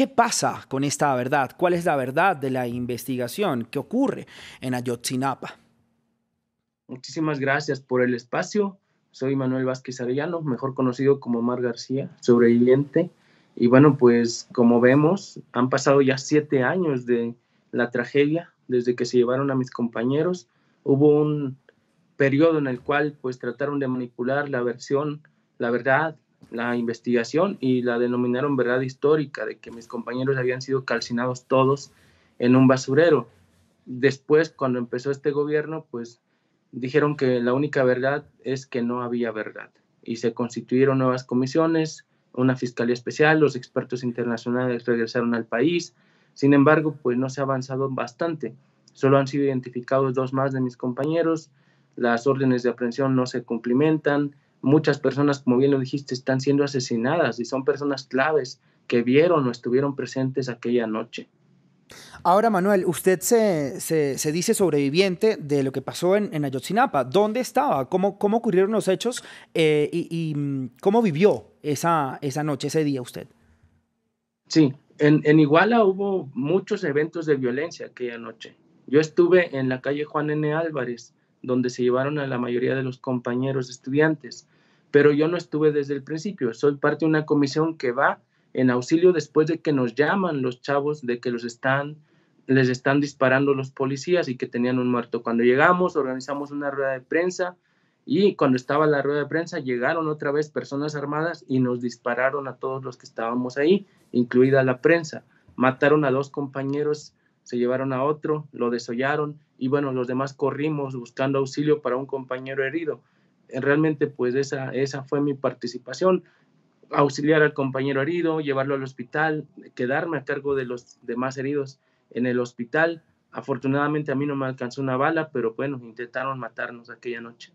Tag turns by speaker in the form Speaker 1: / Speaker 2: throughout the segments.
Speaker 1: ¿Qué pasa con esta verdad? ¿Cuál es la verdad de la investigación? que ocurre en Ayotzinapa?
Speaker 2: Muchísimas gracias por el espacio. Soy Manuel Vázquez Arellano, mejor conocido como Mar García, sobreviviente. Y bueno, pues como vemos, han pasado ya siete años de la tragedia desde que se llevaron a mis compañeros. Hubo un periodo en el cual pues trataron de manipular la versión, la verdad, la investigación y la denominaron verdad histórica de que mis compañeros habían sido calcinados todos en un basurero. Después, cuando empezó este gobierno, pues dijeron que la única verdad es que no había verdad y se constituyeron nuevas comisiones, una fiscalía especial, los expertos internacionales regresaron al país. Sin embargo, pues no se ha avanzado bastante. Solo han sido identificados dos más de mis compañeros, las órdenes de aprehensión no se cumplimentan, Muchas personas, como bien lo dijiste, están siendo asesinadas y son personas claves que vieron o estuvieron presentes aquella noche.
Speaker 1: Ahora, Manuel, usted se, se, dice sobreviviente de lo que pasó en, Ayotzinapa. ¿Dónde estaba? ¿Cómo, ocurrieron los hechos? Eh, y, mm, cómo vivió esa, esa noche, ese día usted? Sí,
Speaker 2: en, Iguala hubo muchos eventos de violencia aquella noche. Yo estuve en la calle Juan N. Álvarez donde se llevaron a la mayoría de los compañeros estudiantes. Pero yo no estuve desde el principio, soy parte de una comisión que va en auxilio después de que nos llaman los chavos de que los están les están disparando los policías y que tenían un muerto. Cuando llegamos, organizamos una rueda de prensa y cuando estaba la rueda de prensa llegaron otra vez personas armadas y nos dispararon a todos los que estábamos ahí, incluida la prensa. Mataron a dos compañeros, se llevaron a otro, lo desollaron, y bueno, los demás corrimos buscando auxilio para un compañero herido. Realmente pues esa, esa fue mi participación, auxiliar al compañero herido, llevarlo al hospital, quedarme a cargo de los demás heridos en el hospital. Afortunadamente a mí no me alcanzó una bala, pero bueno, intentaron matarnos aquella noche.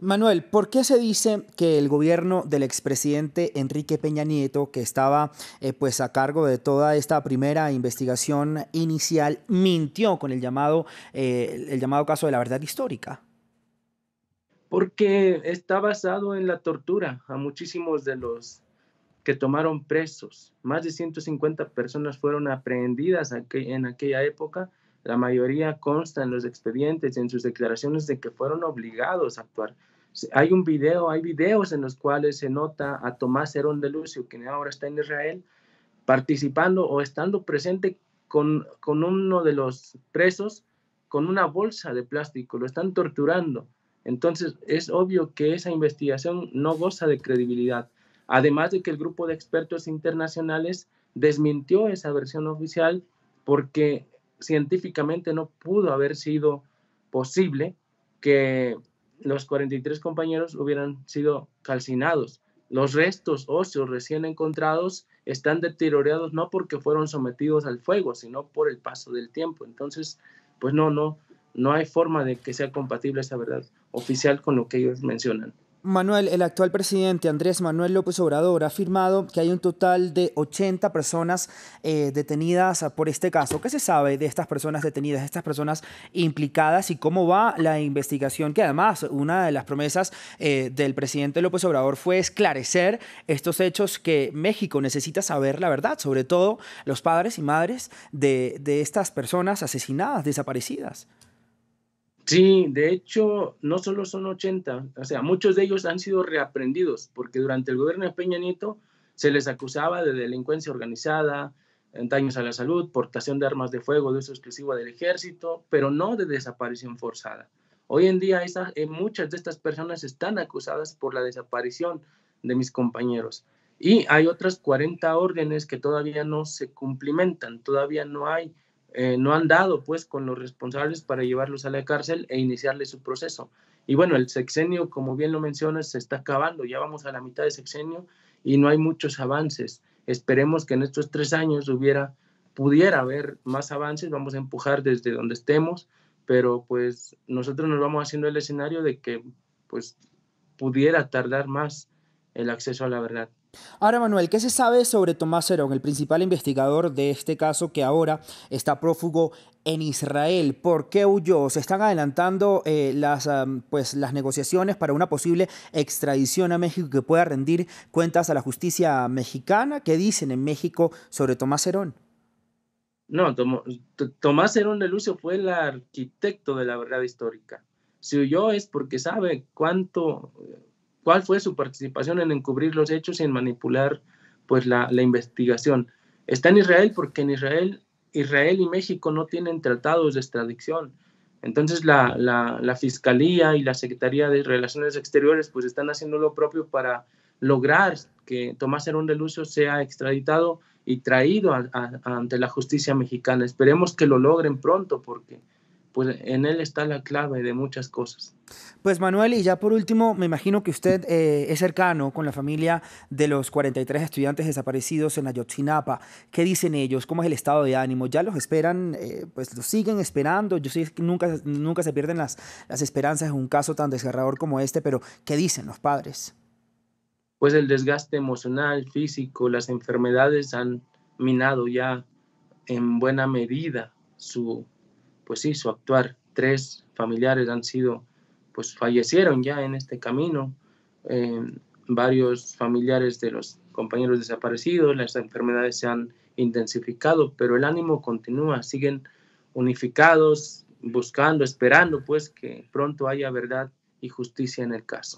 Speaker 1: Manuel, ¿por qué se dice que el gobierno del expresidente Enrique Peña Nieto, que estaba eh, pues a cargo de toda esta primera investigación inicial, mintió con el llamado, eh, el llamado caso de la verdad histórica?
Speaker 2: Porque está basado en la tortura a muchísimos de los que tomaron presos. Más de 150 personas fueron aprehendidas en aquella época la mayoría consta en los expedientes, en sus declaraciones de que fueron obligados a actuar. Hay un video, hay videos en los cuales se nota a Tomás Herón de Lucio, que ahora está en Israel, participando o estando presente con, con uno de los presos con una bolsa de plástico, lo están torturando. Entonces, es obvio que esa investigación no goza de credibilidad. Además de que el grupo de expertos internacionales desmintió esa versión oficial porque científicamente no pudo haber sido posible que los 43 compañeros hubieran sido calcinados. Los restos óseos recién encontrados están deteriorados no porque fueron sometidos al fuego, sino por el paso del tiempo. Entonces, pues no, no, no hay forma de que sea compatible esa verdad oficial con lo que ellos mencionan.
Speaker 1: Manuel, el actual presidente Andrés Manuel López Obrador ha afirmado que hay un total de 80 personas eh, detenidas por este caso. ¿Qué se sabe de estas personas detenidas, de estas personas implicadas y cómo va la investigación? Que además una de las promesas eh, del presidente López Obrador fue esclarecer estos hechos que México necesita saber la verdad, sobre todo los padres y madres de estas personas asesinadas, desaparecidas.
Speaker 2: Sí, de hecho, no solo son 80, o sea, muchos de ellos han sido reaprendidos, porque durante el gobierno de Peña Nieto se les acusaba de delincuencia organizada, daños a la salud, portación de armas de fuego de uso exclusivo del ejército, pero no de desaparición forzada. Hoy en día eh, muchas de estas personas están acusadas por la desaparición de mis compañeros. Y hay otras 40 órdenes que todavía no se cumplimentan, todavía no hay eh, no han dado pues con los responsables para llevarlos a la cárcel e iniciarles su proceso. Y bueno, el sexenio, como bien lo mencionas, se está acabando, ya vamos a la mitad de sexenio y no hay muchos avances. Esperemos que en estos tres años hubiera, pudiera haber más avances, vamos a empujar desde donde estemos, pero pues nosotros nos vamos haciendo el escenario de que pues pudiera tardar más el acceso a la verdad.
Speaker 1: Ahora, Manuel, ¿qué se sabe sobre Tomás Herón, el principal investigador de este caso que ahora está prófugo en Israel? ¿Por qué huyó? ¿Se están adelantando eh, las, pues, las negociaciones para una posible extradición a México que pueda rendir cuentas a la justicia mexicana? ¿Qué dicen en México sobre Tomás Herón?
Speaker 2: No, Tomás Herón de Lucio fue el arquitecto de la verdad histórica. Si huyó es porque sabe cuánto cuál fue su participación en encubrir los hechos y en manipular pues la, investigación. Está en Israel porque en Israel, Israel y México no tienen tratados de extradición. Entonces la, Fiscalía y la Secretaría de Relaciones Exteriores pues están haciendo lo propio para lograr que Tomás Herón de Lucio sea extraditado y traído ante la justicia mexicana. Esperemos que lo logren pronto porque pues en él está la clave de muchas cosas.
Speaker 1: Pues Manuel, y ya por último, me imagino que usted eh, es cercano con la familia de los 43 estudiantes desaparecidos en Ayotzinapa. Yotzinapa. ¿Qué dicen ellos? ¿Cómo es el estado de ánimo? ¿Ya los esperan? Eh, pues los siguen esperando. Yo sé que nunca, nunca se pierden las, las esperanzas en un caso tan desgarrador como este, pero ¿qué dicen los padres?
Speaker 2: Pues el desgaste emocional, físico, las enfermedades han minado ya en buena medida su, pues sí, su actuar. Tres familiares han sido, pues fallecieron ya en este camino, eh, varios familiares de los compañeros desaparecidos, las enfermedades se han intensificado, pero el ánimo continúa, siguen unificados, buscando, esperando pues que pronto haya verdad y justicia en el caso.